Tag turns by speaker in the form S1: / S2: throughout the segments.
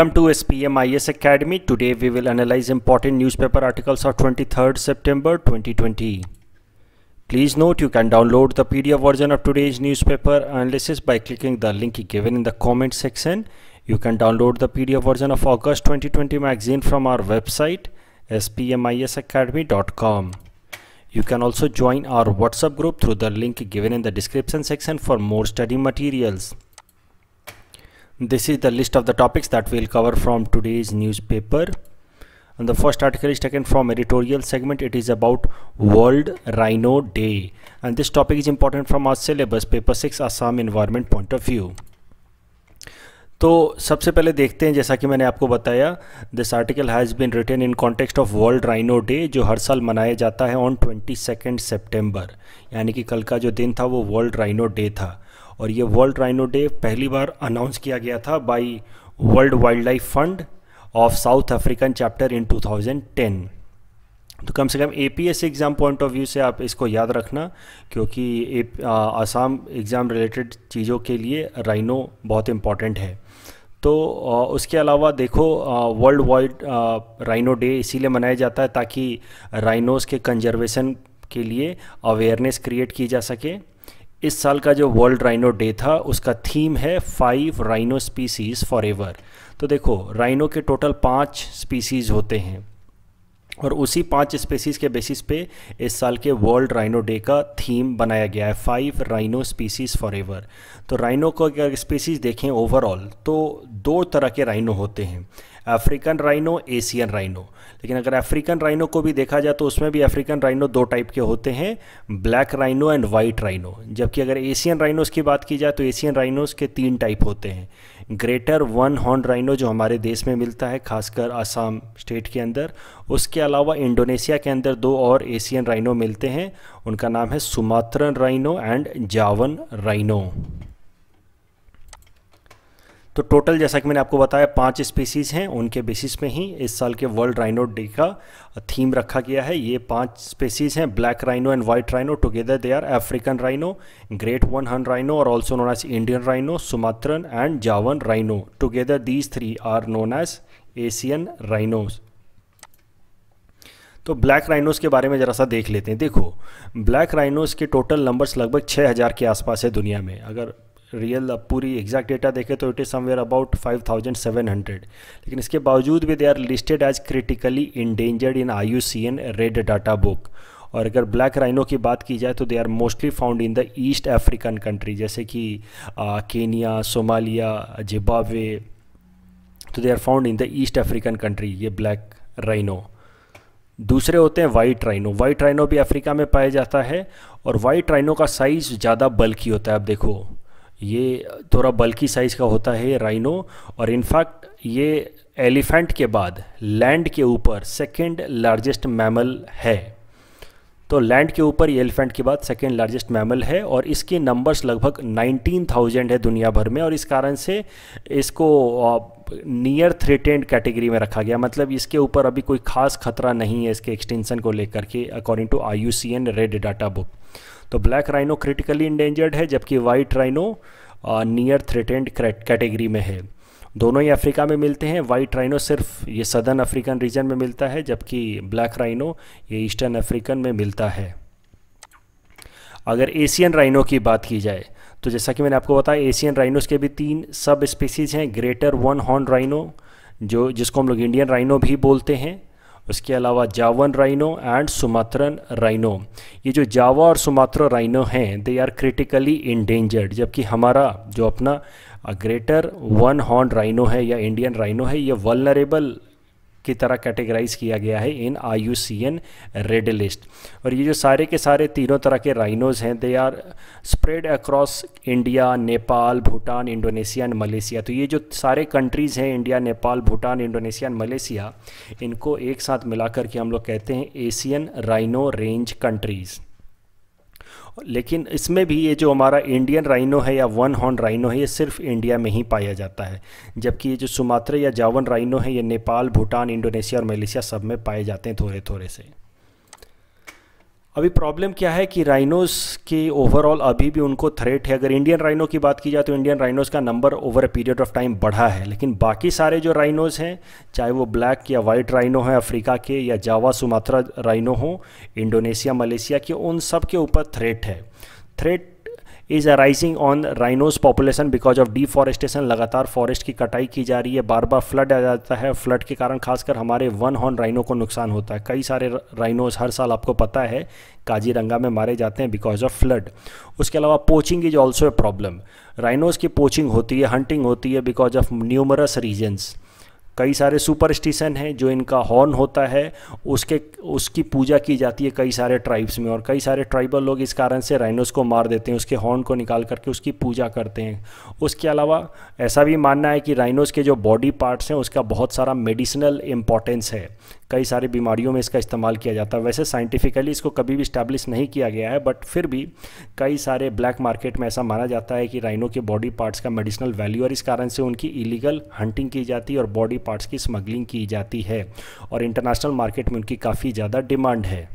S1: Welcome to SPMIS Academy. Today we will analyze important newspaper articles of 23rd September 2020. Please note you can download the PDF version of today's newspaper analysis by clicking the link given in the comment section. You can download the PDF version of August 2020 magazine from our website spmisacademy.com. You can also join our WhatsApp group through the link given in the description section for more study materials. This is the list of the topics that we'll cover from today's newspaper. And the first article is taken from editorial segment. It is about
S2: World
S1: Rhino Day. And this topic is important from our syllabus, paper 6 Assam environment point of view. तो सबसे पहले देखते हैं जैसा कि मैंने आपको बताया this article has been written in context of world rhino day जो हर साल मनाया जाता है ऑन ट्वेंटी सेकेंड सेप्टेम्बर यानी कि कल का जो दिन था वो वर्ल्ड राइनो डे था और ये वर्ल्ड राइनो डे पहली बार अनाउंस किया गया था by world wild life fund of South African chapter in ten तो कम से कम A P S exam point of view से आप इसको याद रखना क्योंकि ए, आसाम एग्ज़ाम रिलेटेड चीज़ों के लिए राइनो बहुत इम्पॉर्टेंट है तो उसके अलावा देखो वर्ल्ड वाइड राइनो डे इसीलिए मनाया जाता है ताकि राइनोज़ के कंजर्वेशन के लिए अवेयरनेस क्रिएट की जा सके इस साल का जो वर्ल्ड राइनो डे था उसका थीम है five rhino species for ever तो देखो राइनो के टोटल पाँच स्पीसीज़ होते हैं और उसी पांच स्पेसीज़ के बेसिस पे इस साल के वर्ल्ड राइनो डे का थीम बनाया गया है five rhino species for ever तो राइनो को अगर स्पीसीज़ देखें ओवरऑल तो दो तरह के राइनो होते हैं अफ्रीकन राइनो एशियन राइनो लेकिन अगर अफ्रीकन राइनो को भी देखा जाए तो उसमें भी अफ्रीकन राइनो दो टाइप के होते हैं black rhino and white rhino जबकि अगर एशियन राइनोस की बात की जाए तो एशियन राइनोस के तीन टाइप होते हैं ग्रेटर वन हॉर्न राइनो जो हमारे देश में मिलता है खासकर आसाम स्टेट के अंदर उसके अलावा इंडोनेशिया के अंदर दो और एशियन राइनो मिलते हैं उनका नाम है Sumatran rhino and Javan rhino तो टोटल जैसा कि मैंने आपको बताया पांच स्पीसीज हैं उनके बेसिस पे ही इस साल के वर्ल्ड राइनो डे का थीम रखा गया है ये पांच स्पीसीज हैं black rhino and white rhino together they are African rhino great one horn rhino और also known as Indian rhino Sumatran and Javan rhino together these three are known as Asian rhinos तो black rhinos के बारे में ज़रा सा देख लेते हैं देखो ब्लैक राइनोस के टोटल नंबर्स लगभग 6000 के आसपास है दुनिया में अगर रियल पूरी एग्जैक्ट डेटा देखें तो इट इज़ समवेयर अबाउट 5,700 लेकिन इसके बावजूद भी they are listed as critically endangered in I U C N red data book और अगर ब्लैक राइनो की बात की जाए तो they are mostly found in the East African country जैसे कि केनिया सोमालिया जिबावे तो they are found in the East African country ये ब्लैक राइनो दूसरे होते हैं वाइट राइनो वाइट राइनो भी अफ्रीका में पाया जाता है और वाइट राइनो का साइज़ ज़्यादा बल्कि होता है अब देखो ये थोड़ा बल्कि साइज़ का होता है राइनो और इनफैक्ट ये एलिफेंट के बाद लैंड के ऊपर सेकेंड लार्जेस्ट मैमल है तो लैंड के ऊपर ये एलिफेंट के बाद सेकेंड लार्जेस्ट मैमल है और इसके नंबर्स लगभग 19,000 है दुनिया भर में और इस कारण से इसको नियर थ्रेटेंड कैटेगरी में रखा गया मतलब इसके ऊपर अभी कोई खास खतरा नहीं है इसके एक्सटेंशन को लेकर के according to I red data book तो ब्लैक राइनो क्रिटिकली इंडेंजर्ड है जबकि white rhino near threatened category में है दोनों ही अफ्रीका में मिलते हैं वाइट राइनो सिर्फ ये सदर्न अफ्रीकन रीजन में मिलता है जबकि ब्लैक राइनो ये ईस्टर्न अफ्रीकन में मिलता है अगर एशियन राइनो की बात की जाए तो जैसा कि मैंने आपको बताया एशियन राइनोस के भी तीन सब स्पीसीज हैं ग्रेटर वन हॉर्न राइनो जो जिसको हम लोग इंडियन राइनो भी बोलते हैं उसके अलावा जावन राइनो एंड सुमात्रन राइनो ये जो जावा और सुमात्रा राइनो हैं दे आर क्रिटिकली इंडेंजर्ड जबकि हमारा जो अपना ग्रेटर वन हॉर्न राइनो है या इंडियन राइनो है ये वलनरेबल की तरह कैटेगराइज किया गया है इन आई रेड लिस्ट और ये जो सारे के सारे तीनों तरह के राइनोज हैं they are spread across India Nepal Bhutan Indonesia and Malaysia तो ये जो सारे कंट्रीज़ हैं India Nepal Bhutan Indonesia and Malaysia इनको एक साथ मिलाकर के हम लोग कहते हैं एशियन राइनो रेंज कंट्रीज़ लेकिन इसमें भी ये जो हमारा इंडियन राइनो है या वन हॉर्न राइनो है ये सिर्फ इंडिया में ही पाया जाता है जबकि ये जो सुमात्रा या जावन राइनो है ये नेपाल भूटान इंडोनेशिया और मलेशिया सब में पाए जाते हैं थोड़े थोड़े से अभी प्रॉब्लम क्या है कि राइनोस की ओवरऑल अभी भी उनको थ्रेट है अगर इंडियन राइनो की बात की जाए तो इंडियन राइनोस का number over a period of time बढ़ा है लेकिन बाकी सारे जो राइनोस हैं चाहे वो ब्लैक या वाइट राइनो हैं अफ्रीका के या जावा सुमात्रा राइनो हो इंडोनेशिया मलेशिया के उन सब के ऊपर थ्रेट है threat is arising on rhinos population because of deforestation लगातार फॉरेस्ट की कटाई की जा रही है बार बार फ्लड आ जाता है फ्लड के कारण खासकर हमारे वन हॉर्न राइनो को नुकसान होता है कई सारे राइनोज हर साल आपको पता है काजीरंगा में मारे जाते हैं बिकॉज ऑफ फ्लड उसके अलावा poaching is also a problem rhinos की पोचिंग होती है हंटिंग होती है बिकॉज ऑफ न्यूमरस रीजन्स कई सारे सुपरस्टिशन हैं जो इनका हॉर्न होता है उसके उसकी पूजा की जाती है कई सारे ट्राइब्स में और कई सारे ट्राइबल लोग इस कारण से राइनोस को मार देते हैं उसके हॉर्न को निकाल करके उसकी पूजा करते हैं उसके अलावा ऐसा भी मानना है कि राइनोस के जो बॉडी पार्ट्स हैं उसका बहुत सारा मेडिसिनल इम्पॉर्टेंस है कई सारी बीमारियों में इसका इस्तेमाल किया जाता है वैसे साइंटिफिकली इसको कभी भी इस्टेब्लिश नहीं किया गया है बट फिर भी कई सारे ब्लैक मार्केट में ऐसा माना जाता है कि राइनो के बॉडी पार्ट्स का मेडिसिनल वैल्यू और इस कारण से उनकी इलीगल हंटिंग की जाती है और बॉडी पार्ट्स की स्मगलिंग की जाती है और इंटरनेशनल मार्केट में उनकी काफ़ी ज़्यादा डिमांड है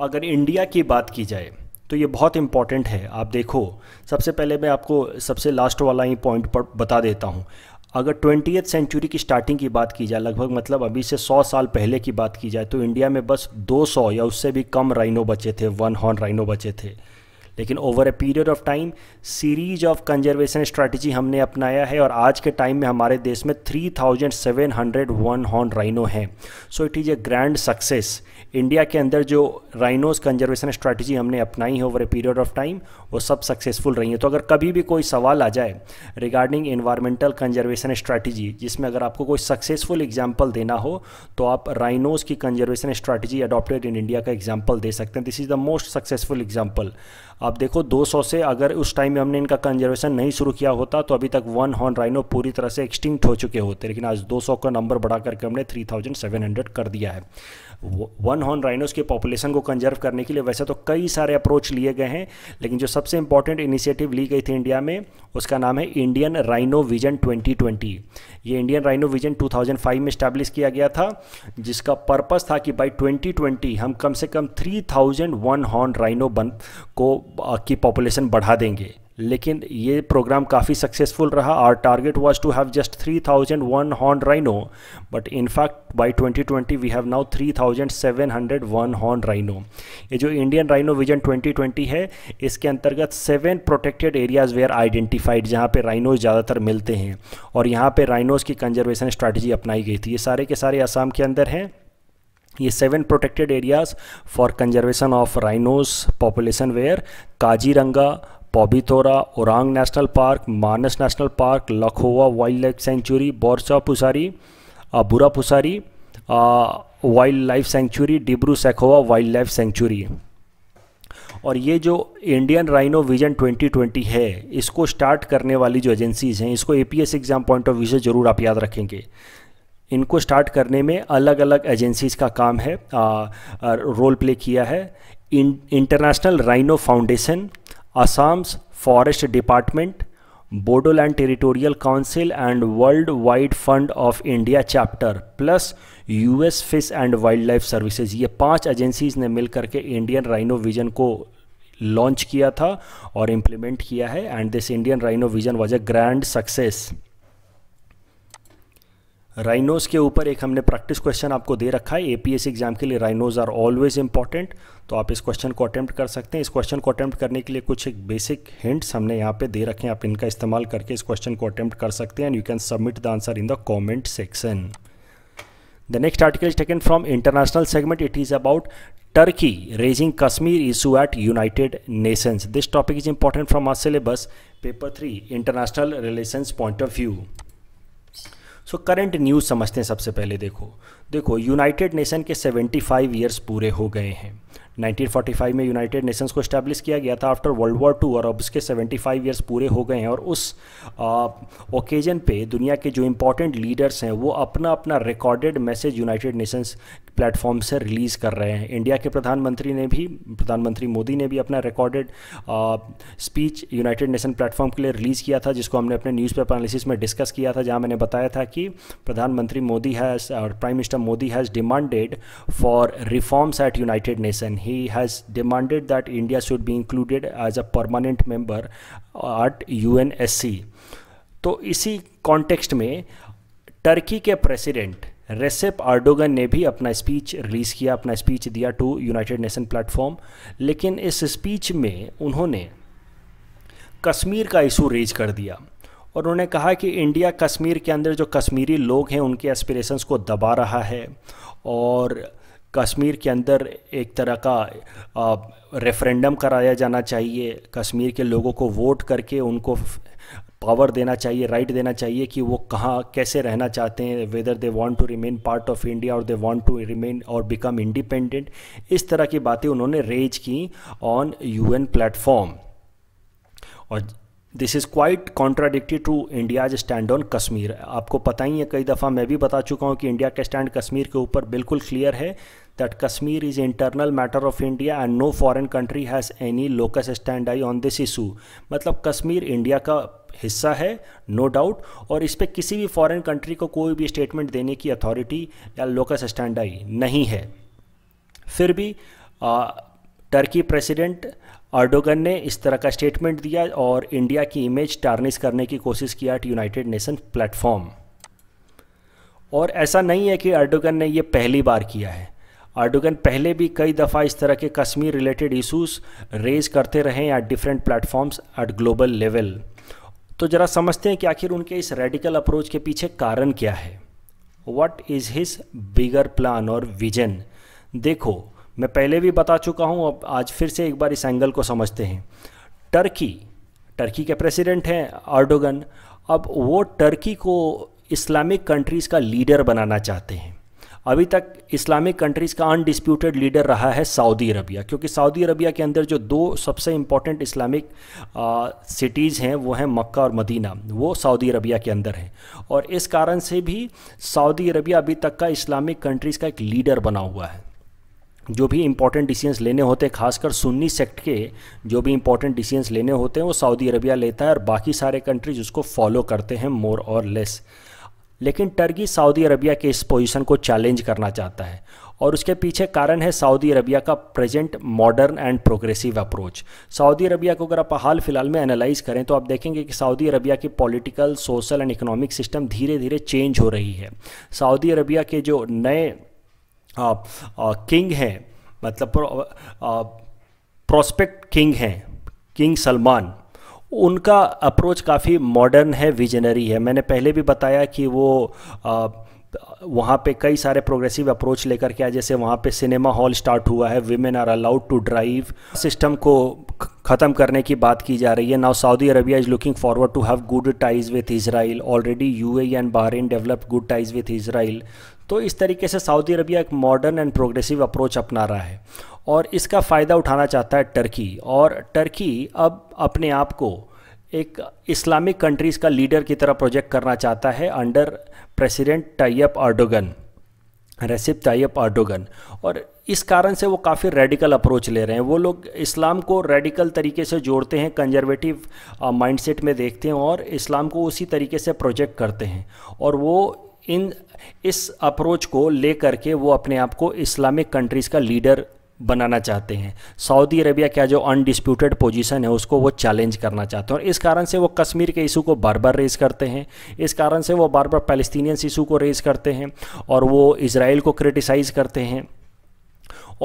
S1: अगर इंडिया की बात की जाए तो ये बहुत इंपॉर्टेंट है आप देखो सबसे पहले मैं आपको सबसे लास्ट वाला ही पॉइंट पर बता देता हूँ अगर ट्वेंटी सेंचुरी की स्टार्टिंग की बात की जाए लगभग मतलब अभी से 100 साल पहले की बात की जाए तो इंडिया में बस 200 या उससे भी कम राइनो बचे थे वन हॉर्न राइनो बचे थे लेकिन over a period of time series of conservation strategy हमने अपनाया है और आज के टाइम में हमारे देश में 3701 हॉर्न राइनो हैं so it is a grand success India के अंदर जो राइनोज कंजर्वेशन स्ट्रैटेजी हमने अपनाई है over a period of time वो सब सक्सेसफुल रही है तो अगर कभी भी कोई सवाल आ जाए रिगार्डिंग इन्वायरमेंटल कंजर्वेशन स्ट्रैटेजी जिसमें अगर आपको कोई सक्सेसफुल एग्जाम्पल देना हो तो आप राइनोज की conservation strategy adopted in India का एग्जाम्पल दे सकते हैं this is the most successful example आप देखो 200 से अगर उस टाइम में हमने इनका कंजर्वेशन नहीं शुरू किया होता तो अभी तक वन हॉर्न राइनो पूरी तरह से एक्सटिंक्ट हो चुके होते लेकिन आज 200 का नंबर बढ़ा करके हमने 3700 कर दिया है वन हॉर्न राइनोस के पॉपुलेशन को कंजर्व करने के लिए वैसे तो कई सारे अप्रोच लिए गए हैं लेकिन जो सबसे इंपॉर्टेंट इनिशिएटिव ली गई थी इंडिया में उसका नाम है इंडियन राइनो विजन ट्वेंटी ये इंडियन राइनो विजन 2005 में स्टैब्लिश किया गया था जिसका पर्पस था कि बाई 2020 हम कम से कम थाउजेंड वन हॉर्न राइनो बन को की पॉपुलेशन बढ़ा देंगे लेकिन ये प्रोग्राम काफ़ी सक्सेसफुल रहा our target was to have just 3001 horn rhino but in fact by 2020 we have now 3701 horn rhino ये जो इंडियन राइनो विजन 2020 है इसके अंतर्गत seven protected areas were identified जहाँ पे राइनोज ज़्यादातर मिलते हैं और यहाँ पे राइनोज की कंजर्वेशन स्ट्रैटेजी अपनाई गई थी ये सारे के सारे आसाम के अंदर हैं ये seven protected areas for conservation of rhinos population were Kaziranga Pobitora Orang national park Manas national park Laokhowa wild life sanctuary बोरचा पुसारी बुरा पुसारी wild life sanctuary Dibru Saikhowa wild life sanctuary और ये जो इंडियन राइनो विजन 2020 है इसको स्टार्ट करने वाली जो एजेंसीज़ हैं इसको APS exam point of view से ज़रूर आप याद रखेंगे इनको स्टार्ट करने में अलग अलग एजेंसीज़ का काम है आ, रोल प्ले किया है international rhino foundation Assam's forest department Bodoland territorial council and world wide fund of India chapter plus US fish and wild life services ये पांच एजेंसीज ने मिल करके इंडियन राइनो विजन को लॉन्च किया था और इम्प्लीमेंट किया है and this Indian rhino vision was a grand success rhinos के ऊपर एक हमने प्रैक्टिस क्वेश्चन आपको दे रखा है एपीएस एग्जाम के लिए राइनोज आर ऑलवेज इंपॉर्टेंट तो आप इस क्वेश्चन को अटैम्प्ट कर सकते हैं इस क्वेश्चन को अटैम्प्ट करने के लिए कुछ एक बेसिक हिंट्स हमने यहाँ पे दे रखे हैं आप इनका इस्तेमाल करके इस क्वेश्चन को अटैम्प्ट कर सकते हैं and you can submit the answer in the comment section the next article taken from international segment it is about Turkey raising Kashmir issue at United United this topic is is from our syllabus paper three international international point of view so current news समझते हैं सबसे पहले देखो देखो United nation के 75 years पूरे हो गए हैं 1945 में यूनाइटेड नेशंस को इस्टेब्लिश किया गया था आफ्टर वर्ल्ड वॉर टू और अब उसके 75 ईयर्स पूरे हो गए हैं और उस ओकेजन पे दुनिया के जो इम्पोर्टेंट लीडर्स हैं वो अपना अपना recorded message United Nations platform से रिलीज़ कर रहे हैं इंडिया के प्रधानमंत्री ने भी प्रधानमंत्री मोदी ने भी अपना recorded speech United Nation platform के लिए रिलीज़ किया था जिसको हमने अपने न्यूज़पेपर एनालिसिस में डिस्कस किया था जहाँ मैंने बताया था कि प्रधानमंत्री मोदी हैज़ और prime minister Modi has demanded for reforms at United Nation organization. He has demanded that India should be included as a permanent member at UNSC. तो इसी context में टर्की के प्रेसिडेंट रेसेप आर्डोगन ने भी अपना स्पीच रिलीज़ किया अपना स्पीच दिया टू यूनाइटेड नेशन प्लेटफॉर्म लेकिन इस स्पीच में उन्होंने कश्मीर का इशू रेज कर दिया और उन्होंने कहा कि इंडिया कश्मीर के अंदर जो कश्मीरी लोग हैं उनके एस्पिरेशंस को दबा रहा है और कश्मीर के अंदर एक तरह का रेफरेंडम कराया जाना चाहिए कश्मीर के लोगों को वोट करके उनको पावर देना चाहिए राइट देना चाहिए कि वो कहाँ कैसे रहना चाहते हैं whether they want to remain part of India और दे वांट टू रिमेन और बिकम इंडिपेंडेंट इस तरह की बातें उन्होंने रेज की ऑन यूएन प्लेटफॉर्म और this is quite contradictory to India's stand on Kashmir आपको पता ही है कई दफ़ा मैं भी बता चुका हूँ कि इंडिया का स्टैंड कश्मीर के ऊपर बिल्कुल क्लियर है that Kashmir is internal matter of India and no foreign country has any locus standi on this issue मतलब कश्मीर इंडिया का हिस्सा है नो no डाउट और इस पर किसी भी फॉरन कंट्री को कोई भी स्टेटमेंट देने की अथॉरिटी या लोकस स्टैंड आई नहीं है फिर भी आ, टर्की प्रेसिडेंट अर्डोगन ने इस तरह का स्टेटमेंट दिया और इंडिया की इमेज टार्निश करने की कोशिश किया एट यूनाइटेड नेशन प्लेटफॉर्म और ऐसा नहीं है कि अर्डोगन ने यह पहली बार किया है अर्डोगन पहले भी कई दफ़ा इस तरह के कश्मीर रिलेटेड इश्यूज रेज करते रहे हैं at different platforms at global level तो ज़रा समझते हैं कि आखिर उनके इस रेडिकल अप्रोच के पीछे कारण क्या है what is his bigger plan और विजन देखो मैं पहले भी बता चुका हूँ अब आज फिर से एक बार इस एंगल को समझते हैं टर्की टर्की के प्रेसिडेंट हैं आर्डोगन अब वो टर्की को इस्लामिक कंट्रीज़ का लीडर बनाना चाहते हैं अभी तक इस्लामिक कंट्रीज़ का अनडिस्प्यूटेड लीडर रहा है सऊदी अरबिया क्योंकि सऊदी अरबिया के अंदर जो दो सबसे इम्पॉर्टेंट इस्लामिक सिटीज़ हैं वो हैं मक्का और मदीना वो सऊदी अरबिया के अंदर हैं और इस कारण से भी सऊदी अरबिया अभी तक का इस्लामिक कंट्रीज़ का एक लीडर बना हुआ है जो भी इम्पोर्टेंट डिसीजंस लेने होते हैं खासकर सुन्नी सेक्ट के जो भी इम्पोर्टेंट डिसीजंस लेने होते हैं वो सऊदी अरबिया लेता है और बाकी सारे कंट्रीज उसको फॉलो करते हैं मोर और लेस लेकिन टर्की सऊदी अरबिया के इस पोजीशन को चैलेंज करना चाहता है और उसके पीछे कारण है सऊदी अरबिया का present modern and progressive approach Saudi Arabia को अगर आप हाल फिलहाल में एनालाइज करें तो आप देखेंगे कि सऊदी अरबिया की political social and economic system धीरे धीरे चेंज हो रही है सऊदी अरबिया के जो नए किंग हैं मतलब प्रोस्पेक्ट किंग हैं किंग सलमान उनका अप्रोच काफ़ी मॉडर्न है विजनरी है मैंने पहले भी बताया कि वो वहाँ पे कई सारे प्रोग्रेसिव अप्रोच लेकर के आए जैसे वहाँ पे सिनेमा हॉल स्टार्ट हुआ है women are allowed to drive system को ख़त्म करने की बात की जा रही है now Saudi Arabia is looking forward to have good ties with Israel already U and Bahrain developed good ties with Israel तो इस तरीके से सऊदी अरबिया एक मॉडर्न एंड प्रोग्रेसिव अप्रोच अपना रहा है और इसका फ़ायदा उठाना चाहता है टर्की और टर्की अब अपने आप को एक इस्लामिक कंट्रीज़ का लीडर की तरह प्रोजेक्ट करना चाहता है under president Tayyip Erdogan Recep Tayyip Erdogan और इस कारण से वो काफ़ी रेडिकल अप्रोच ले रहे हैं वो लोग इस्लाम को रेडिकल तरीके से जोड़ते हैं कंजर्वेटिव माइंडसेट में देखते हैं और इस्लाम को उसी तरीके से प्रोजेक्ट करते हैं और वो इन इस अप्रोच को ले के वो अपने आप को इस्लामिक कंट्रीज़ का लीडर बनाना चाहते हैं सऊदी अरेबिया का जो अनडिस्प्यूटेड पोजीशन है उसको वो चैलेंज करना चाहते हैं और इस कारण से वो कश्मीर के इशू को बार बार रेज़ करते हैं इस कारण से वो बार बार पैलेस्टीनियंस इशू को रेज़ करते हैं और वो इसराइल को क्रिटिसाइज़ करते हैं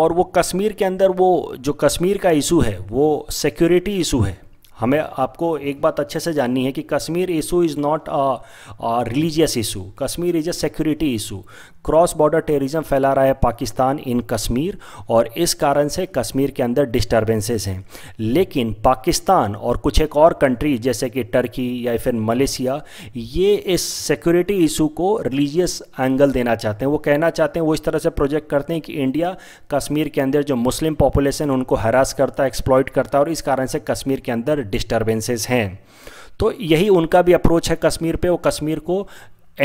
S1: और वो कश्मीर के अंदर वो जो कश्मीर का इशू है वो सिक्योरिटी इशू है हमें आपको एक बात अच्छे से जाननी है कि Kashmir issue is not a religious issue Kashmir is a security issue cross border terrorism फैला रहा है पाकिस्तान इन कश्मीर और इस कारण से कश्मीर के अंदर डिस्टर्बेंसेस हैं लेकिन पाकिस्तान और कुछ एक और कंट्री जैसे कि टर्की या फिर मलेशिया ये इस सिक्योरिटी इशू को रिलीजियस एंगल देना चाहते हैं वो कहना चाहते हैं वो इस तरह से प्रोजेक्ट करते हैं कि इंडिया कश्मीर के अंदर जो मुस्लिम पॉपुलेशन उनको हरास करता है एक्सप्लॉयट करता है और इस कारण से कश्मीर के अंदर डिस्टर्बेंसेस हैं तो यही उनका भी अप्रोच है कश्मीर पे वो कश्मीर को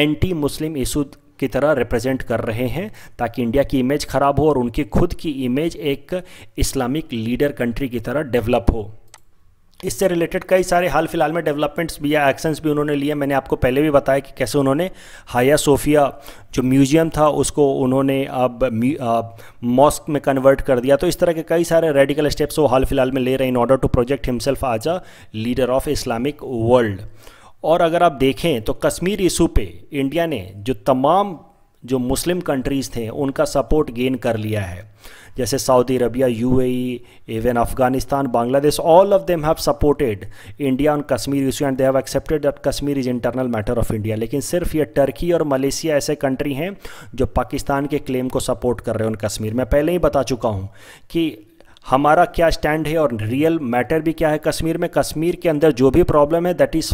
S1: एंटी मुस्लिम इशू की तरह रिप्रेजेंट कर रहे हैं ताकि इंडिया की इमेज ख़राब हो और उनकी खुद की इमेज एक इस्लामिक लीडर कंट्री की तरह डेवलप हो इससे रिलेटेड कई सारे हाल फिलहाल में डेवलपमेंट्स भी या एक्शंस भी उन्होंने लिए मैंने आपको पहले भी बताया कि कैसे उन्होंने हाया सोफिया जो म्यूजियम था उसको उन्होंने अब मॉस्क में कन्वर्ट कर दिया तो इस तरह के कई सारे रेडिकल स्टेप्स वो हाल फिलहाल में ले रहे हैं in order to project himself as a leader of Islamic world और अगर आप देखें तो कश्मीर इशू पे इंडिया ने जो तमाम जो मुस्लिम कंट्रीज़ थे उनका सपोर्ट गेन कर लिया है जैसे Saudi Arabia UAE even Afghanistan Bangladesh all of them have supported India on Kashmir issue and they have accepted that Kashmir is internal matter of India लेकिन सिर्फ ये टर्की और मलेशिया ऐसे कंट्री हैं जो पाकिस्तान के क्लेम को सपोर्ट कर रहे हैं उन कश्मीर मैं पहले ही बता चुका हूँ कि हमारा क्या स्टैंड है और रियल मैटर भी क्या है कश्मीर में कश्मीर के अंदर जो भी प्रॉब्लम है that is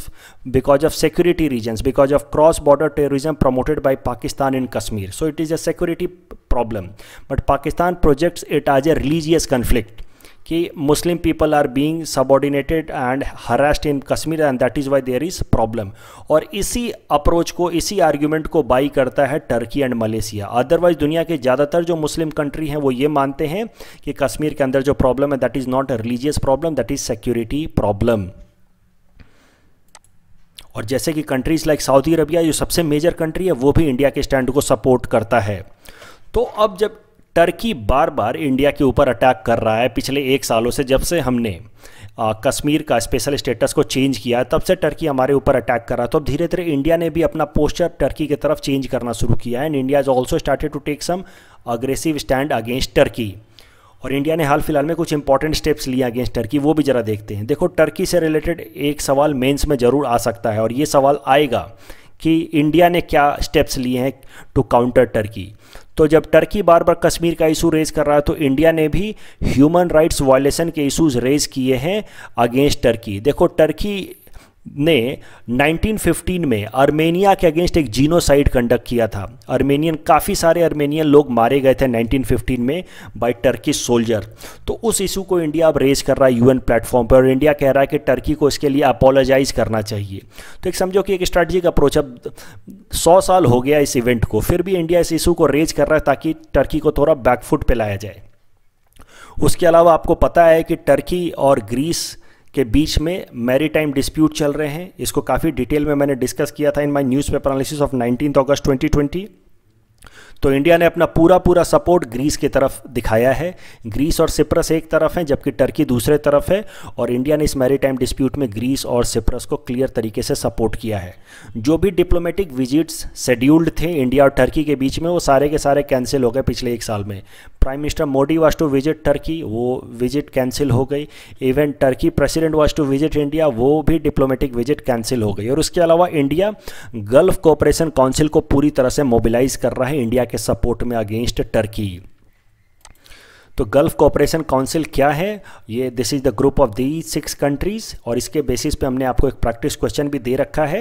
S1: because of security reasons because of cross border terrorism promoted by Pakistan in Kashmir so it is a security problem but Pakistan projects it as a religious conflict कि Muslim people are being subordinated and harassed in Kashmir and that is why there is problem और इसी approach को इसी argument को by करता है Turkey and Malaysia otherwise दुनिया के ज़्यादातर जो मुस्लिम कंट्री हैं वो ये मानते हैं कि कश्मीर के अंदर जो प्रॉब्लम है that is not a religious problem that is security problem और जैसे कि कंट्रीज़ लाइक सऊदी अरबिया जो सबसे मेजर कंट्री है वो भी इंडिया के स्टैंड को सपोर्ट करता है तो अब जब टर्की बार बार इंडिया के ऊपर अटैक कर रहा है पिछले एक सालों से जब से हमने आ, कश्मीर का स्पेशल स्टेटस को चेंज किया तब से टर्की हमारे ऊपर अटैक कर रहा था तो अब धीरे धीरे इंडिया ने भी अपना पोस्चर टर्की की तरफ चेंज करना शुरू किया and India is also started to take some aggressive stand against Turkey और इंडिया ने हाल फिलहाल में कुछ इंपॉर्टेंट स्टेप्स लिए अगेंस्ट टर्की वो भी जरा देखते हैं देखो टर्की से रिलेटेड एक सवाल मेंस में ज़रूर आ सकता है और ये सवाल आएगा कि इंडिया ने क्या स्टेप्स लिए हैं टू काउंटर टर्की तो जब टर्की बार बार कश्मीर का इशू रेज कर रहा है तो इंडिया ने भी ह्यूमन राइट्स वायलेशन के इशूज़ रेज किए हैं अगेंस्ट टर्की देखो टर्की ने 1915 में आर्मेनिया के अगेंस्ट एक जीनोसाइड कंडक्ट किया था आर्मेनियन काफ़ी सारे आर्मेनियन लोग मारे गए थे 1915 में बाय टर्की सोल्जर तो उस इशू को इंडिया अब रेज कर रहा है यूएन प्लेटफॉर्म पर और इंडिया कह रहा है कि टर्की को इसके लिए अपोलोजाइज करना चाहिए तो एक समझो कि एक स्ट्रैटेजिक अप्रोच अब सौ साल हो गया इस इवेंट को फिर भी इंडिया इस इशू को रेज कर रहा है ताकि टर्की को थोड़ा बैकफुट पर लाया जाए उसके अलावा आपको पता है कि टर्की और ग्रीस के बीच में मैरी टाइम डिस्प्यूट चल रहे हैं इसको काफ़ी डिटेल में मैंने डिस्कस किया था in my newspaper analysis of nineteen August twenty twenty तो इंडिया ने अपना पूरा पूरा सपोर्ट ग्रीस की तरफ दिखाया है ग्रीस और सिप्रस एक तरफ हैं जबकि टर्की दूसरे तरफ है और इंडिया ने इस मैरीटाइम डिस्प्यूट में ग्रीस और सिप्रस को क्लियर तरीके से सपोर्ट किया है जो भी डिप्लोमेटिक विजिट्स शेड्यूल्ड थे इंडिया और टर्की के बीच में वो सारे के सारे कैंसिल हो गए पिछले एक साल में prime minister Modi was to visit Turkey वो विजिट कैंसिल हो गई even Turkey president was to visit India वो भी डिप्लोमेटिक विजिट कैंसिल हो गई और उसके अलावा इंडिया गल्फ कोऑपरेशन काउंसिल को पूरी तरह से मोबिलाइज कर रहा है इंडिया के सपोर्ट में अगेंस्ट टर्की तो गल्फ कोऑपरेशन काउंसिल क्या है ये this is the group of the six countries और इसके बेसिस पे हमने आपको एक प्रैक्टिस क्वेश्चन भी दे रखा है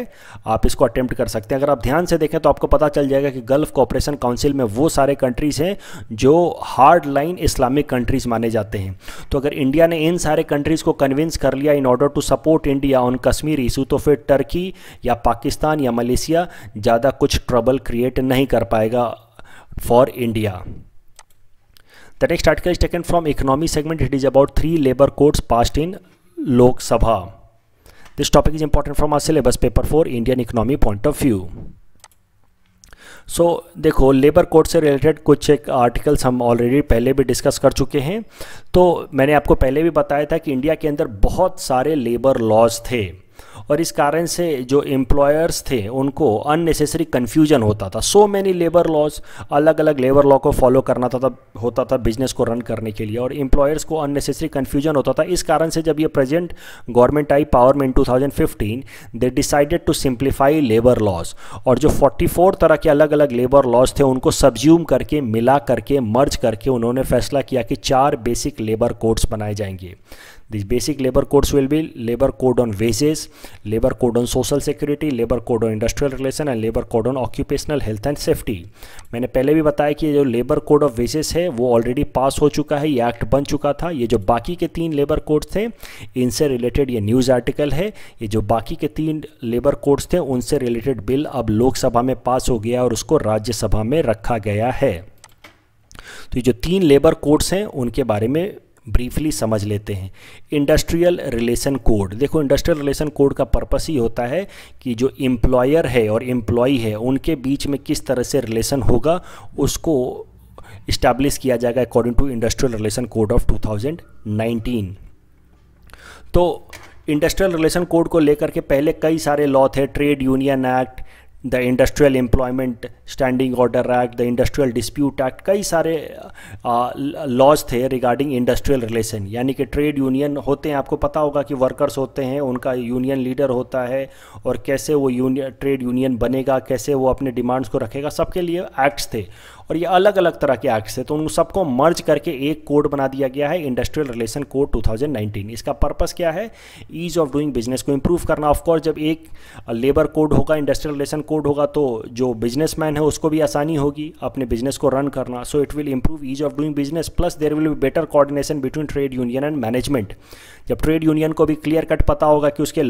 S1: आप इसको अटैम्प्ट कर सकते हैं अगर आप ध्यान से देखें तो आपको पता चल जाएगा कि गल्फ कोऑपरेशन काउंसिल में वो सारे कंट्रीज़ हैं जो हार्ड लाइन इस्लामिक कंट्रीज़ माने जाते हैं तो अगर इंडिया ने इन सारे कंट्रीज़ को कन्विंस कर लिया in order to support India on Kashmir issue तो फिर टर्की या पाकिस्तान या मलेशिया ज़्यादा कुछ ट्रबल क्रिएट नहीं कर पाएगा for India the next article is taken from economy segment it is about three labour codes passed in Lok Sabha this topic is important from our syllabus paper for Indian economy point of view so देखो labour code से related कुछ एक articles हम already पहले भी discuss कर चुके हैं तो मैंने आपको पहले भी बताया था कि इंडिया के अंदर बहुत सारे लेबर लॉज थे और इस कारण से जो एम्प्लॉयर्स थे उनको अननेसेसरी कन्फ्यूजन होता था सो मैनी लेबर लॉज अलग अलग लेबर लॉ को फॉलो करना था, था होता था बिजनेस को रन करने के लिए और एम्प्लॉयर्स को अननेसेसरी कन्फ्यूजन होता था इस कारण से जब ये प्रेजेंट गवर्नमेंट आई पावर में in fifteen they decided to simplify labour laws और जो 44 तरह के अलग अलग लेबर लॉज थे उनको सब्ज्यूम करके मिला करके मर्ज करके उन्होंने फैसला किया कि चार बेसिक लेबर कोड्स बनाए जाएंगे this basic labour codes will be labour code on wages labour code on social security labour code on industrial relation and labour code on occupational health and safety मैंने पहले भी बताया कि ये जो labour code of wages है वो already pass हो चुका है ये एक्ट बन चुका था ये जो बाकी के तीन लेबर कोड्स थे इनसे रिलेटेड ये न्यूज़ आर्टिकल है ये जो बाकी के तीन लेबर कोड्स थे उनसे रिलेटेड बिल अब लोकसभा में पास हो गया और उसको राज्यसभा में रखा गया है तो ये जो तीन लेबर कोड्स हैं उनके बारे में ब्रीफली समझ लेते हैं इंडस्ट्रियल रिलेशन कोड देखो इंडस्ट्रियल रिलेशन कोड का पर्पस ही होता है कि जो एम्प्लॉयर है और एम्प्लॉई है उनके बीच में किस तरह से रिलेशन होगा उसको इस्टेब्लिश किया जाएगा according to industrial relation code of 2019 तो इंडस्ट्रियल रिलेशन कोड को लेकर के पहले कई सारे लॉ थे trade union act the industrial employment standing order act the industrial dispute act कई सारे लॉज थे रिगार्डिंग इंडस्ट्रियल रिलेशन यानी कि ट्रेड यूनियन होते हैं आपको पता होगा कि वर्कर्स होते हैं उनका यूनियन लीडर होता है और कैसे वो यूनियन ट्रेड यूनियन बनेगा कैसे वो अपने डिमांड्स को रखेगा सबके लिए एक्ट्स थे और ये अलग अलग तरह के एक्ट्स थे तो उन सबको मर्ज करके एक कोड बना दिया गया है इंडस्ट्रियल रिलेशन कोड 2019 इसका पर्पस क्या है ईज ऑफ डूइंग बिजनेस को इम्प्रूव करना ऑफकोर्स जब एक लेबर कोड होगा इंडस्ट्रियल रिलेशन कोड होगा तो जो बिजनेसमैन है उसको भी आसानी होगी अपने बिजनेस को रन करना so it will improve ease of doing business plus there will be better coordination between trade union and management जब ट्रेड यूनियन को भी क्लियर कट पता होगा कि उसके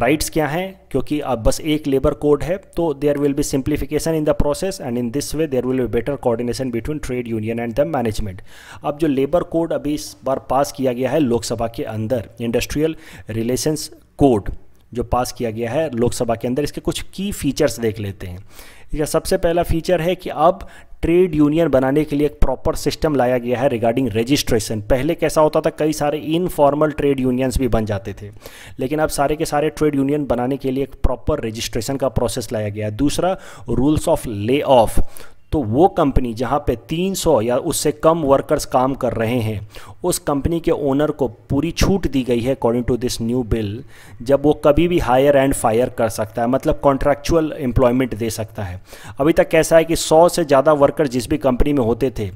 S1: राइट्स क्या हैं क्योंकि अब बस एक लेबर कोड है तो there will be simplification in the process and in this this way there will be better coordination between trade union and the management अब जो लेबर कोड अभी इस बार पास किया गया है लोकसभा के अंदर इंडस्ट्रियल रिलेशंस कोड जो पास किया गया है लोकसभा के अंदर इसके कुछ की फीचर्स देख लेते हैं ठीक है सबसे पहला फीचर है कि अब ट्रेड यूनियन बनाने के लिए एक प्रॉपर सिस्टम लाया गया है रिगार्डिंग रजिस्ट्रेशन पहले कैसा होता था कई सारे इनफॉर्मल ट्रेड यूनियंस भी बन जाते थे लेकिन अब सारे के सारे ट्रेड यूनियन बनाने के लिए एक प्रॉपर रजिस्ट्रेशन का प्रोसेस लाया गया है दूसरा रूल्स ऑफ ले ऑफ तो वो कंपनी जहाँ पे 300 या उससे कम वर्कर्स काम कर रहे हैं उस कंपनी के ओनर को पूरी छूट दी गई है according to this new bill जब वो कभी भी हायर एंड फायर कर सकता है मतलब कॉन्ट्रैक्चुअल एम्प्लॉयमेंट दे सकता है अभी तक कैसा है कि 100 से ज़्यादा वर्कर जिस भी कंपनी में होते थे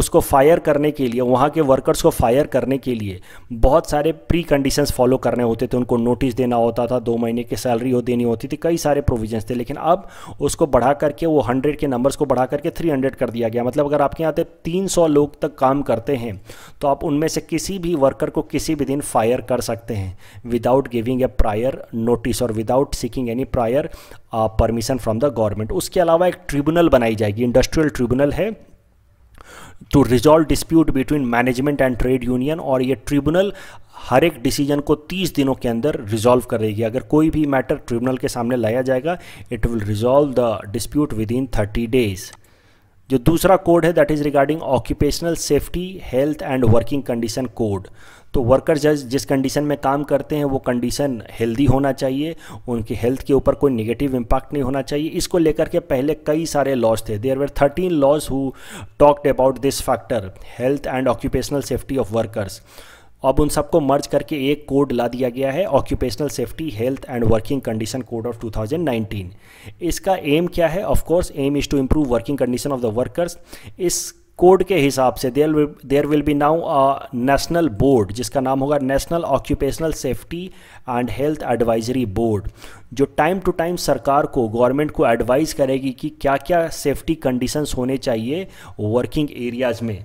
S1: उसको फायर करने के लिए वहाँ के वर्कर्स को फायर करने के लिए बहुत सारे प्री कंडीशंस फॉलो करने होते थे उनको नोटिस देना होता था दो महीने की सैलरी हो देनी होती थी कई सारे प्रोविजन थे लेकिन अब उसको बढ़ा करके वो हंड्रेड के नंबर्स को बढ़ा करके 300 कर दिया गया मतलब अगर आपके यहाँ पे 300 लोग तक काम करते हैं तो आप उनमें से किसी भी वर्कर को किसी भी दिन फायर कर सकते हैं without giving a prior notice और without seeking any prior permission from the government उसके अलावा एक ट्रिब्यूनल बनाई जाएगी इंडस्ट्रियल ट्रिब्यूनल है to resolve dispute between management and trade union और ये ट्रिब्यूनल हर एक डिसीजन को 30 दिनों के अंदर रिजॉल्व करेगी अगर कोई भी मैटर ट्रिब्यूनल के सामने लाया जाएगा it will resolve the dispute within 30 days जो दूसरा कोड है that is regarding occupational safety health and working condition code तो वर्कर जज जिस कंडीशन में काम करते हैं वो कंडीशन हेल्दी होना चाहिए उनकी हेल्थ के ऊपर कोई नेगेटिव इम्पैक्ट नहीं होना चाहिए इसको लेकर के पहले कई सारे लॉज थे there were thirteen laws who talked about this factor health and occupational safety of workers अब उन सबको मर्ज करके एक कोड ला दिया गया है occupational safety health and working condition code of 2019 इसका एम क्या है of course aim is to improve working condition of the workers इस कोड के हिसाब से there there will be now a national board जिसका नाम होगा national occupational safety and health advisory board जो टाइम टू टाइम सरकार को गवर्नमेंट को एडवाइज़ करेगी कि क्या क्या सेफ्टी कंडीशंस होने चाहिए वर्किंग एरियाज़ में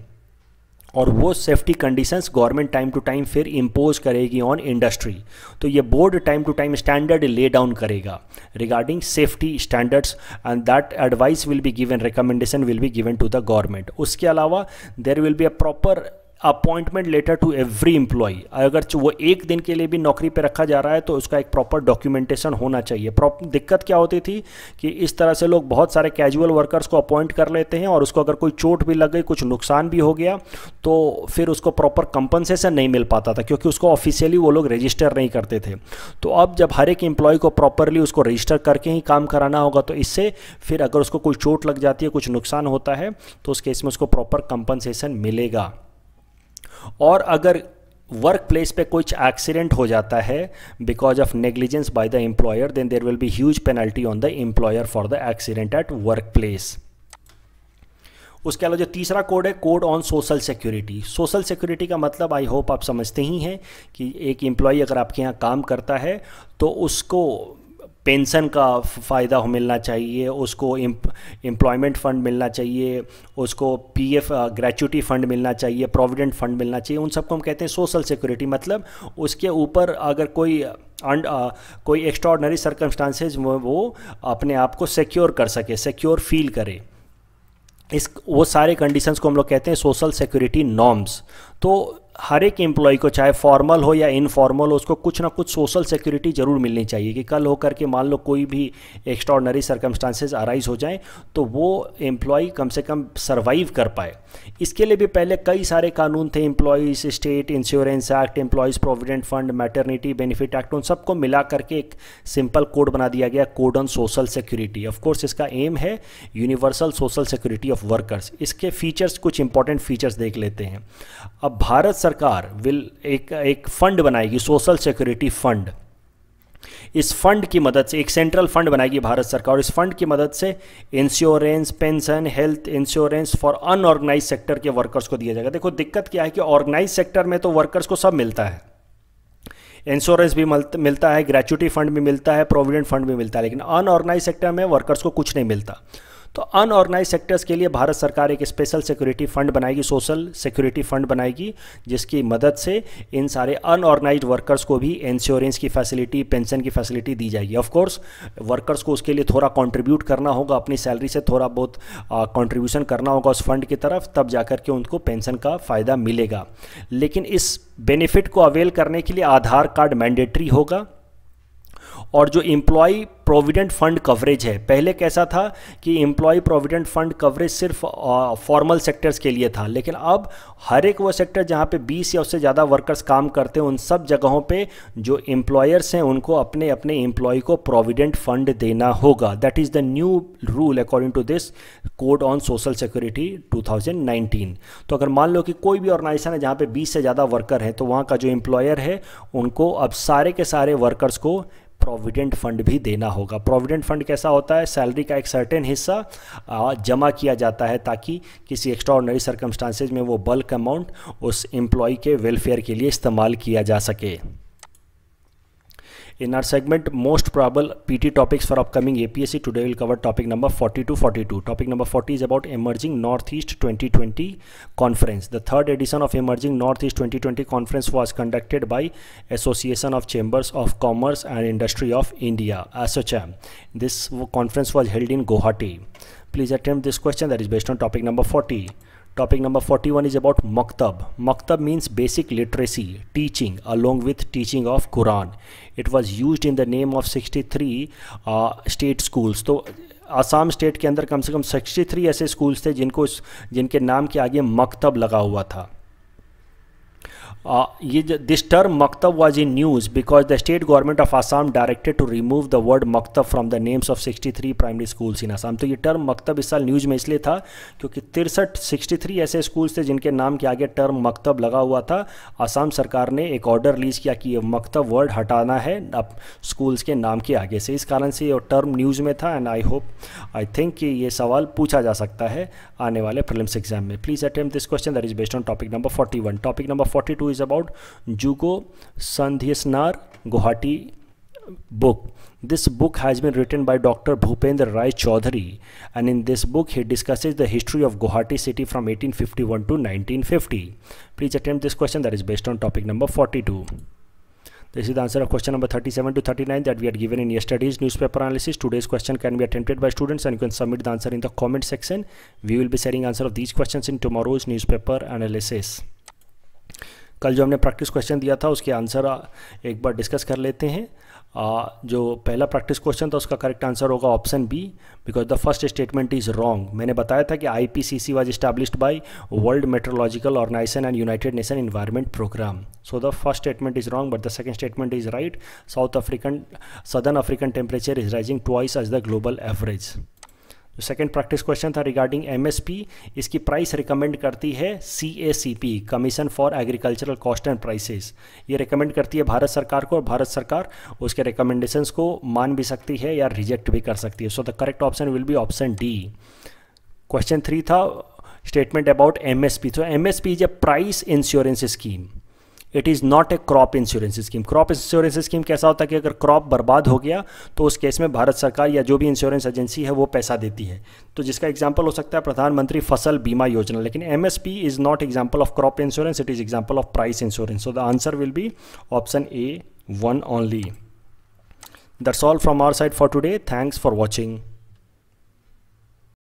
S1: और वो safety conditions government time to time फिर इम्पोज करेगी ऑन इंडस्ट्री तो ये board time to time standard lay down करेगा regarding safety standards and that advice will be given recommendation will be given to the government उसके अलावा there will be a proper appointment letter to every employee अगर वो एक दिन के लिए भी नौकरी पे रखा जा रहा है तो उसका एक प्रॉपर डॉक्यूमेंटेशन होना चाहिए दिक्कत क्या होती थी कि इस तरह से लोग बहुत सारे कैजुअल वर्कर्स को अपॉइंट कर लेते हैं और उसको अगर कोई चोट भी लग गई कुछ नुकसान भी हो गया तो फिर उसको प्रॉपर कंपनसेशन नहीं मिल पाता था क्योंकि उसको ऑफिशियली वो लोग रजिस्टर नहीं करते थे तो अब जब हर एक एम्प्लॉय को प्रॉपरली उसको रजिस्टर करके ही काम कराना होगा तो इससे फिर अगर उसको कोई चोट लग जाती है कुछ नुकसान होता है तो उस केस में उसको प्रॉपर कंपनसेशन मिलेगा और अगर वर्क प्लेस पर कुछ एक्सीडेंट हो जाता है because of negligence by the employer then there will be huge penalty on the employer for the accident at work place उसके अलावा जो तीसरा कोड है code on social security social security का मतलब आई होप आप समझते ही हैं कि एक एम्प्लॉय अगर आपके यहाँ काम करता है तो उसको पेंशन का फ़ायदा मिलना चाहिए उसको एम्प्लॉयमेंट फ़ंड मिलना चाहिए उसको पीएफ ग्रेचुटी फ़ंड मिलना चाहिए प्रोविडेंट फ़ंड मिलना चाहिए उन सबको हम कहते हैं सोशल सिक्योरिटी मतलब उसके ऊपर अगर कोई अंड कोई एक्स्ट्रॉडनरी सर्कमस्टांसेज वो अपने आप को सिक्योर कर सके सिक्योर फील करे इस वो सारे कंडीशंस को हम लोग कहते हैं सोशल सिक्योरिटी नॉर्म्स तो हर एक एम्प्लॉय को चाहे फॉर्मल हो या इनफॉर्मल हो उसको कुछ ना कुछ सोशल सिक्योरिटी ज़रूर मिलनी चाहिए कि कल होकर के मान लो कोई भी एक्स्ट्रॉडनरी सर्कमस्टांसेस अराइज हो जाएं तो वो एम्प्लॉय कम से कम सर्वाइव कर पाए इसके लिए भी पहले कई सारे कानून थे employees state insurance act employees provident fund maternity benefit act उन सबको मिला करके एक सिंपल कोड बना दिया गया code on social security of course इसका एम है universal social security of workers इसके फीचर्स कुछ इंपॉर्टेंट फीचर्स देख लेते हैं अब भारत सरकार विल एक एक फंड बनाएगी सोशल सिक्योरिटी फंड इस फंड की मदद से एक सेंट्रल फंड बनाएगी भारत सरकार और इस फंड की मदद से insurance pension health insurance for unorganised sector के वर्कर्स को दिया जाएगा देखो दिक्कत क्या है कि ऑर्गेनाइज सेक्टर में तो वर्कर्स को सब मिलता है इंश्योरेंस भी मिलता है ग्रेचुटी फंड भी मिलता है प्रोविडेंट फंड भी मिलता है लेकिन अनऑर्गेनाइज सेक्टर में वर्कर्स को कुछ नहीं मिलता तो अनऑर्गेनाइज सेक्टर्स के लिए भारत सरकार एक स्पेशल सिक्योरिटी फंड बनाएगी सोशल सिक्योरिटी फंड बनाएगी जिसकी मदद से इन सारे अनऑर्गेनाइज वर्कर्स को भी इंश्योरेंस की फैसिलिटी पेंशन की फैसिलिटी दी जाएगी ऑफकोर्स वर्कर्स को उसके लिए थोड़ा कॉन्ट्रीब्यूट करना होगा अपनी सैलरी से थोड़ा बहुत कॉन्ट्रीब्यूशन करना होगा उस फंड की तरफ तब जाकर के उनको पेंशन का फ़ायदा मिलेगा लेकिन इस बेनिफिट को अवेल करने के लिए आधार कार्ड मैंडेटरी होगा और जो एम्प्लॉय प्रोविडेंट फंड कवरेज है पहले कैसा था कि एम्प्लॉय प्रोविडेंट फंड कवरेज सिर्फ फॉर्मल सेक्टर्स के लिए था लेकिन अब हर एक वो सेक्टर जहाँ पे 20 या उससे ज़्यादा वर्कर्स काम करते हैं उन सब जगहों पे जो इम्प्लॉयर्स हैं उनको अपने अपने इम्प्लॉय को प्रोविडेंट फंड देना होगा that is the new rule according to this code on social security टू तो अगर मान लो कि कोई भी ऑर्गेनाइजेशन है जहाँ पर बीस से ज़्यादा वर्कर हैं तो वहाँ का जो इम्प्लॉयर है उनको अब सारे के सारे वर्कर्स को प्रोविडेंट फंड भी देना होगा प्रोविडेंट फंड कैसा होता है सैलरी का एक सर्टेन हिस्सा जमा किया जाता है ताकि किसी एक्स्ट्राऑर्डनरी सर्कमस्टांसेज में वो बल्क अमाउंट उस एम्प्लॉय के वेलफेयर के लिए इस्तेमाल किया जा सके In our segment, most probable PT topics for upcoming APSC, today we'll cover topic number 40 to 42. Topic number 40 is about Emerging Northeast 2020 Conference. The third edition of Emerging Northeast 2020 Conference was conducted by Association of Chambers of Commerce and Industry of India, ASOCHAM. This conference was held in Guwahati. Please attempt this question that is based on topic number 40. Topic number forty one is about maktab maktab means basic literacy teaching along with teaching of Quran it was use in the name of sixty three state schools तो Assam state के अंदर कम से कम sixty three ऐसे schools थे जिनको जिनके नाम के आगे मकतब लगा हुआ था ये ये term maktab was in news because the state government of Assam directed to remove the word maktab from the names of sixty 63 primary schools in Assam तो ये टर्म मकतब इस साल न्यूज में इसलिए था क्योंकि तिरसठ 63 ऐसे स्कूल्स थे जिनके नाम के आगे टर्म मकतब लगा हुआ था आसाम सरकार ने एक ऑर्डर रिलीज किया कि ये मकतब वर्ड हटाना है अब स्कूल्स के नाम के आगे से इस कारण से ये टर्म न्यूज़ में था and I hope I think कि ये सवाल पूछा जा सकता है आने वाले फिल्म एग्जाम में please attempt this question that is based on topic number one topic number forty is about Jugo Sandhyasnar Guwahati book. This book has been written by Dr. Bhupendra Rai Chaudhary and in this book he discusses the history of Guwahati city from 1851 to 1950. Please attempt this question that is based on topic number 42. This is the answer of question number 37 to 39 that we had given in yesterday's newspaper analysis. Today's question can be attempted by students and you can submit the answer in the comment section. We will be sharing answer of these questions in tomorrow's newspaper analysis. कल जो हमने practice question दिया था उसके answer एक बार discuss कर लेते हैं आ, जो पहला प्रैक्टिस क्वेश्चन था उसका करेक्ट आंसर होगा option B because the first statement is wrong मैंने बताया था कि I P C C was established by World Meteorological Organization and United Nation Environment Programme so the first statement is wrong but the second statement is right South African Southern African temperature is rising twice as the global average जो second practice question था regarding MSP इसकी price recommend करती है CACP commission for agricultural cost and prices ये recommend करती है भारत सरकार को और भारत सरकार उसके रिकमेंडेशन को मान भी सकती है या रिजेक्ट भी कर सकती है so the correct option will be option D question three था स्टेटमेंट अबाउट एमएसपी तो MSP is a price insurance scheme it is not a crop insurance scheme crop insurance scheme कैसा होता है कि अगर क्रॉप बर्बाद हो गया तो उस केस में भारत सरकार या जो भी इंश्योरेंस एजेंसी है वो पैसा देती है तो जिसका एग्जाम्पल हो सकता है प्रधानमंत्री फसल बीमा योजना लेकिन M S P is not example of crop insurance it is example of price insurance so the answer will be option A one only That's all from our side for today thanks for watching